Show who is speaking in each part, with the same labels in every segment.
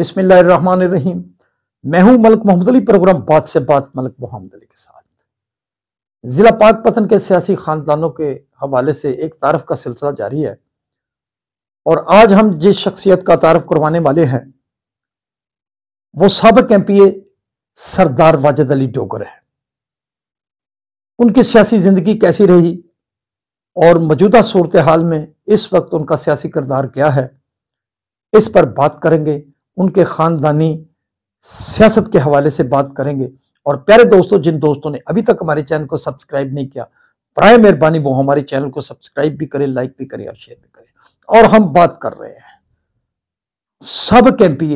Speaker 1: बिस्मिल्लाहिर्रहमानिर्रहीम मैं हूं मलक मोहम्मद अली प्रोग्राम बात से बात मलक मोहम्मद अली के साथ ज़िला पाक पतन के सियासी ख़ानदानों के हवाले से एक तारफ़ का सिलसिला जारी है और आज हम जिस शख्सियत का तारफ़ करवाने वाले हैं वो सबक M P A Sardar Wajid Ali Dogar है उनकी सियासी ज़िंदगी कैसी रही और मौजूदा सूरत हाल में इस वक्त उनका सियासी किरदार क्या है इस पर बात करेंगे उनके ख़ानदानी सियासत के हवाले से बात करेंगे और प्यारे दोस्तों जिन दोस्तों ने अभी तक हमारे चैनल को सब्सक्राइब नहीं किया प्राय मेहरबानी वो हमारे चैनल को सब्सक्राइब भी करें लाइक भी करें और शेयर भी करें और हम बात कर रहे हैं सब एम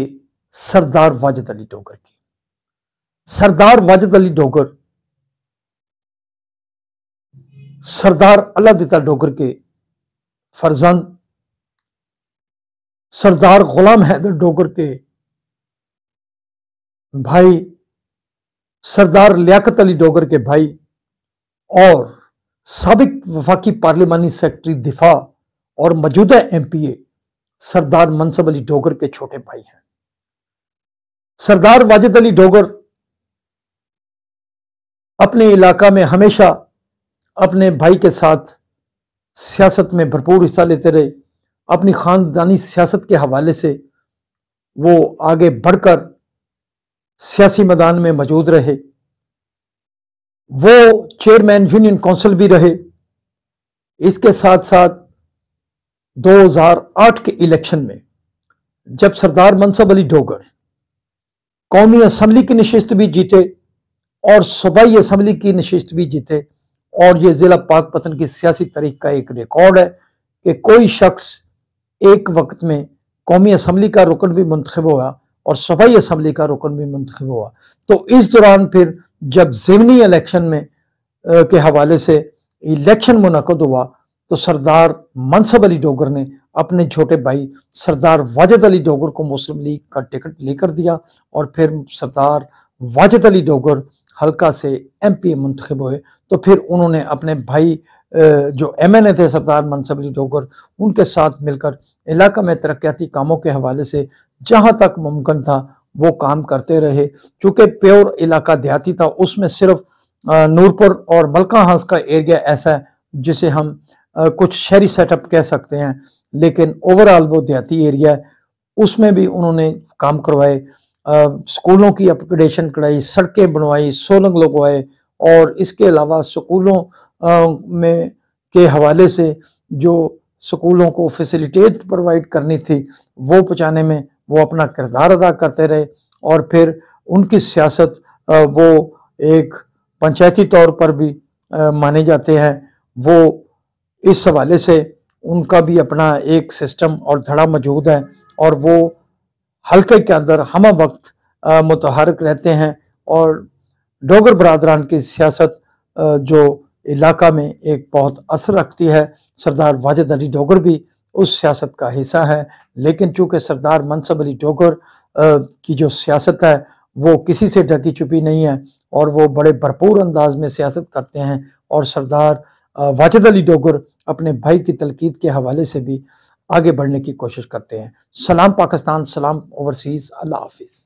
Speaker 1: सरदार वाजिद अली डोगर की सरदार वाजिद अली डोगर सरदार अल्लाह दिता डोगर के फरजंद सरदार गुलाम हैदर डोगर के भाई सरदार लियाकत अली डोगर के भाई और सबक वफाकी पार्लियामानी सेक्रेटरी दिफा और मौजूदा एमपीए सरदार मनसब अली डोगर के छोटे भाई हैं सरदार वाजिद अली डोगर अपने इलाका में हमेशा अपने भाई के साथ सियासत में भरपूर हिस्सा लेते रहे अपनी खानदानी सियासत के हवाले से वो आगे बढ़कर सियासी मैदान में मौजूद रहे वो चेयरमैन यूनियन काउंसिल भी रहे इसके साथ साथ 2008 के इलेक्शन में जब सरदार मनसब अली डोगर कौमी असम्बली की नशस्त भी जीते और सूबाई असम्बली की नशस्त भी जीते और ये ज़िला पाक पतन की सियासी तारीख का एक रिकॉर्ड है कि कोई शख्स एक वक्त में कौमी असम्बली का रुकन भी मंतखब हुआ और सूबाई असम्बली का रुकन भी मंतखब हुआ तो इस दौरान फिर जब ज़मनी इलेक्शन में आ, के हवाले से इलेक्शन मुनद हुआ तो सरदार मनसब अली डोगर ने अपने छोटे भाई सरदार वाजद अली डोगर को मुस्लिम लीग का टिकट लेकर दिया और फिर सरदार वाजद अली डोगर हल्का से एम पी ए मुंतब हुए तो फिर उन्होंने अपने भाई जो एम एन ए थे सरदार मनसब अली डोगर उनके साथ मिलकर इलाका में तरक्याती कामों के हवाले से जहाँ तक मुमकिन था वो काम करते रहे चूँकि प्योर इलाका देहाती था उसमें सिर्फ नूरपुर और मलका हंस का एरिया ऐसा है जिसे हम कुछ शहरी सेटअप कह सकते हैं लेकिन ओवरऑल वो देहाती एरिया है उसमें भी उन्होंने काम करवाए स्कूलों की अपग्रेडेशन कराई सड़कें बनवाई सोलंग लगवाए और इसके अलावा स्कूलों में के हवाले से जो स्कूलों को फैसिलिटेट प्रोवाइड करनी थी वो पहुँचाने में वो अपना किरदार अदा करते रहे और फिर उनकी सियासत वो एक पंचायती तौर पर भी माने जाते हैं वो इस हवाले से उनका भी अपना एक सिस्टम और धड़ा मौजूद है और वो हल्के के अंदर हम वक्त मुतहरक रहते हैं और डोगर बरदरान की सियासत जो इलाका में एक बहुत असर रखती है सरदार वाजिद अली डोगर भी उस सियासत का हिस्सा है लेकिन चूंकि सरदार मनसब अली डोगर की जो सियासत है वो किसी से ढकी छुपी नहीं है और वो बड़े भरपूर अंदाज में सियासत करते हैं और सरदार वाजिद अली डोगर अपने भाई की तलकीद के हवाले से भी आगे बढ़ने की कोशिश करते हैं सलाम पाकिस्तान सलाम ओवरसीज़ अल्लाह हाफिज़